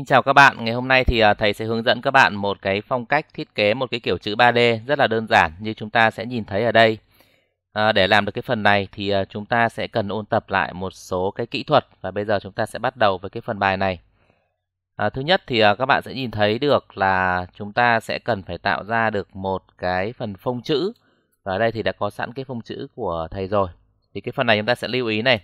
Xin chào các bạn, ngày hôm nay thì à, thầy sẽ hướng dẫn các bạn một cái phong cách thiết kế một cái kiểu chữ 3D rất là đơn giản như chúng ta sẽ nhìn thấy ở đây. À, để làm được cái phần này thì à, chúng ta sẽ cần ôn tập lại một số cái kỹ thuật và bây giờ chúng ta sẽ bắt đầu với cái phần bài này. thứ nhất thì các bạn sẽ nhìn thấy được là chúng ta sẽ cần phải tạo ra được một cái phần phông chữ. Và ở đây thì đã có sẵn cái phông chữ của thầy rồi. Thì cái phần này chúng ta sẽ lưu ý này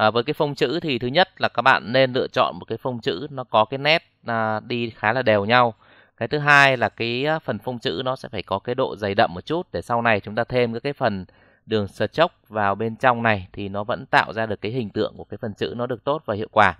à, với cái phông chữ thì thứ nhất là các bạn nên lựa chọn một cái phông chữ nó có cái nét à, đi khá là đều nhau cái thứ hai là cái phần phông chữ nó sẽ phải có cái độ dày đậm một chút để sau này chúng ta thêm các cái phần đường sờ stroke vào bên trong này thì nó vẫn tạo ra được cái hình tượng của cái phần chữ nó được tốt và hiệu quả.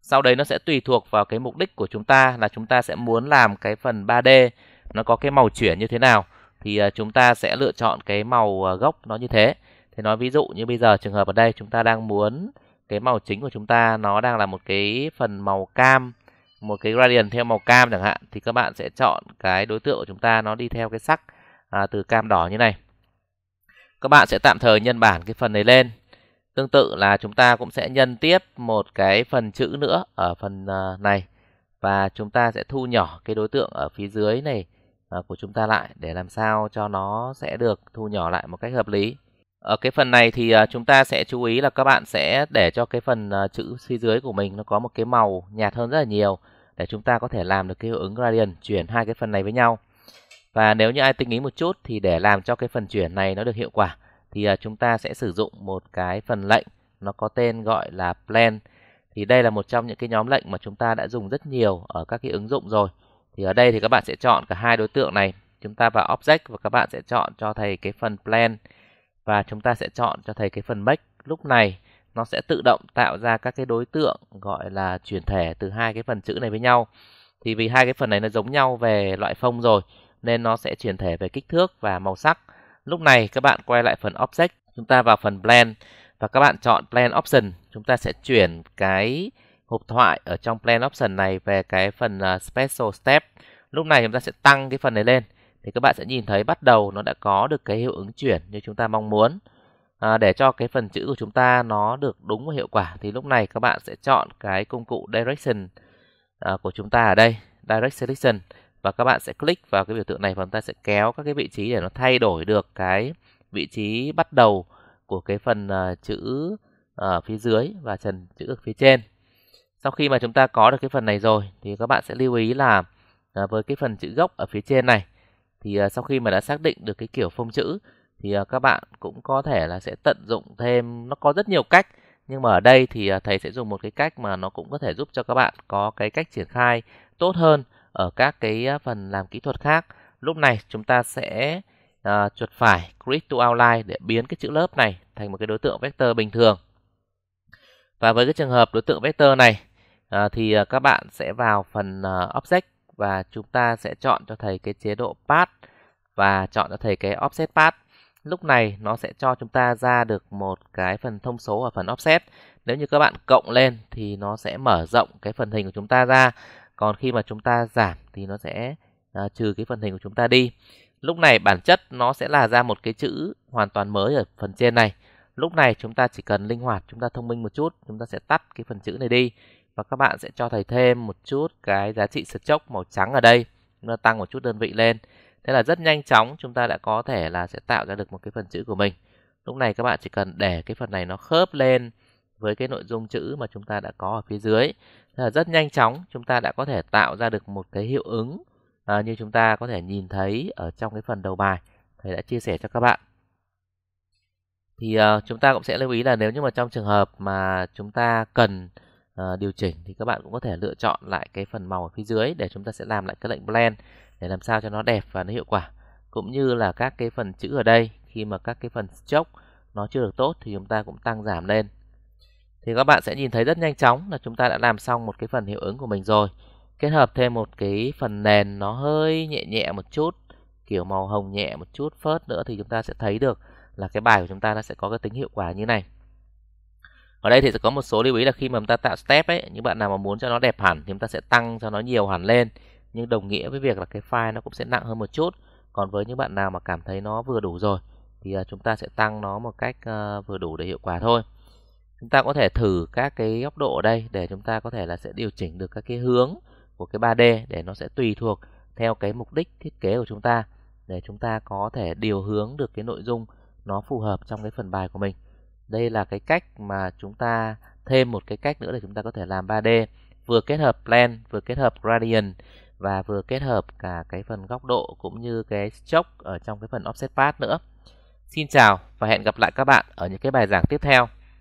Sau đấy nó sẽ tùy thuộc vào cái mục đích của chúng ta là chúng ta sẽ muốn làm cái phần 3D nó có cái màu chuyển như thế nào thì à, chúng ta sẽ lựa chọn cái màu à, gốc nó như thế. Thế nói ví dụ như bây giờ trường hợp ở đây chúng ta đang muốn cái màu chính của chúng ta nó đang là một cái phần màu cam, một cái gradient theo màu cam chẳng hạn thì các bạn sẽ chọn cái đối tượng của chúng ta nó đi theo cái sắc à, từ cam đỏ như này. Các bạn sẽ tạm thời nhân bản cái phần này lên. Tương tự là chúng ta cũng sẽ nhân tiếp một cái phần chữ nữa ở phần à, này và chúng ta sẽ thu nhỏ cái đối tượng ở phía dưới này à, của chúng ta lại để làm sao cho nó sẽ được thu nhỏ lại một cách hợp lý ở ờ, cái phần này thì à, chúng ta sẽ chú ý là các bạn sẽ để cho cái phần à, chữ phía dưới của mình nó có một cái màu nhạt hơn rất là nhiều để chúng ta có thể làm được cái hiệu ứng gradient chuyển hai cái phần này với nhau và nếu như ai tinh ý một chút thì để làm cho cái phần chuyển này nó được hiệu quả thì à, chúng ta sẽ sử dụng một cái phần lệnh nó có tên gọi là plan thì đây là một trong những cái nhóm lệnh mà chúng ta đã dùng rất nhiều ở các cái ứng dụng rồi thì ở đây thì các bạn sẽ chọn cả hai đối tượng này chúng ta vào object và các bạn sẽ chọn cho thầy cái phần plan và chúng ta sẽ chọn cho thầy cái phần make lúc này nó sẽ tự động tạo ra các cái đối tượng gọi là chuyển thể từ hai cái phần chữ này với nhau thì vì hai cái phần này nó giống nhau về loại phông rồi nên nó sẽ chuyển thể về kích thước và màu sắc lúc này các bạn quay lại phần object chúng ta vào phần blend và các bạn chọn blend option chúng ta sẽ chuyển cái hộp thoại ở trong blend option này về cái phần à, special step lúc này chúng ta sẽ tăng cái phần này lên thì các bạn sẽ nhìn thấy bắt đầu nó đã có được cái hiệu ứng chuyển như chúng ta mong muốn. À, để cho cái phần chữ của chúng ta nó được đúng và hiệu quả thì lúc này các bạn sẽ chọn cái công cụ direction à, của chúng ta ở đây, direct selection và các bạn sẽ click vào cái biểu tượng này và chúng ta sẽ kéo các cái vị trí để nó thay đổi được cái vị trí bắt đầu của cái phần uh, chữ ở à, phía dưới và trần chữ ở phía trên. Sau khi mà chúng ta có được cái phần này rồi thì các bạn sẽ lưu ý là à, với cái phần chữ gốc ở phía trên này thì à, sau khi mà đã xác định được cái kiểu phông chữ thì à, các bạn cũng có thể là sẽ tận dụng thêm nó có rất nhiều cách nhưng mà ở đây thì à, thầy sẽ dùng một cái cách mà nó cũng có thể giúp cho các bạn có cái cách triển khai tốt hơn ở các cái phần làm kỹ thuật khác lúc này chúng ta sẽ uh, chuột phải create to outline để biến cái chữ lớp này thành một cái đối tượng vector bình thường và với cái trường hợp đối tượng vector này uh, thì các bạn sẽ vào phần uh, object và chúng ta sẽ chọn cho thầy cái chế độ Path và chọn cho thầy cái Offset Path. Lúc này nó sẽ cho chúng ta ra được một cái phần thông số ở phần offset. Nếu như các bạn cộng lên thì nó sẽ mở rộng cái phần hình của chúng ta ra. Còn khi mà chúng ta giảm thì nó sẽ à, trừ cái phần hình của chúng ta đi. Lúc này bản chất nó sẽ là ra một cái chữ hoàn toàn mới ở phần trên này. Lúc này chúng ta chỉ cần linh hoạt, chúng ta thông minh một chút, chúng ta sẽ tắt cái phần chữ này đi và các bạn sẽ cho thầy thêm một chút cái giá trị sật chốc màu trắng ở đây nó tăng một chút đơn vị lên thế là rất nhanh chóng chúng ta đã có thể là sẽ tạo ra được một cái phần chữ của mình lúc này các bạn chỉ cần để cái phần này nó khớp lên với cái nội dung chữ mà chúng ta đã có ở phía dưới thế là rất nhanh chóng chúng ta đã có thể tạo ra được một cái hiệu ứng à, như chúng ta có thể nhìn thấy ở trong cái phần đầu bài thầy đã chia sẻ cho các bạn thì uh, chúng ta cũng sẽ lưu ý là nếu như mà trong trường hợp mà chúng ta cần Ờ, điều chỉnh thì các bạn cũng có thể lựa chọn lại cái phần màu ở phía dưới để chúng ta sẽ làm lại cái lệnh blend để làm sao cho nó đẹp và nó hiệu quả cũng như là các cái phần chữ ở đây khi mà các cái phần stroke nó chưa được tốt thì chúng ta cũng tăng giảm lên thì các bạn sẽ nhìn thấy rất nhanh chóng là chúng ta đã làm xong một cái phần hiệu ứng của mình rồi kết hợp thêm một cái phần nền nó hơi nhẹ nhẹ một chút kiểu màu hồng nhẹ một chút phớt nữa thì chúng ta sẽ thấy được là cái bài của chúng ta nó sẽ có cái tính hiệu quả như này ở đây thì sẽ có một số lưu ý là khi mà chúng ta tạo step ấy những bạn nào mà muốn cho nó đẹp hẳn thì chúng ta sẽ tăng cho nó nhiều hẳn lên nhưng đồng nghĩa với việc là cái file nó cũng sẽ nặng hơn một chút còn với những bạn nào mà cảm thấy nó vừa đủ rồi thì à, chúng ta sẽ tăng nó một cách à, vừa đủ để hiệu quả thôi chúng ta có thể thử các cái góc độ ở đây để chúng ta có thể là sẽ điều chỉnh được các cái hướng của cái 3D để nó sẽ tùy thuộc theo cái mục đích thiết kế của chúng ta để chúng ta có thể điều hướng được cái nội dung nó phù hợp trong cái phần bài của mình đây là cái cách mà chúng ta thêm một cái cách nữa để chúng ta có thể làm 3D vừa kết hợp plan vừa kết hợp gradient và vừa kết hợp cả cái phần góc độ cũng như cái chốc ở trong cái phần offset path nữa. Xin chào và hẹn gặp lại các bạn ở những cái bài giảng tiếp theo.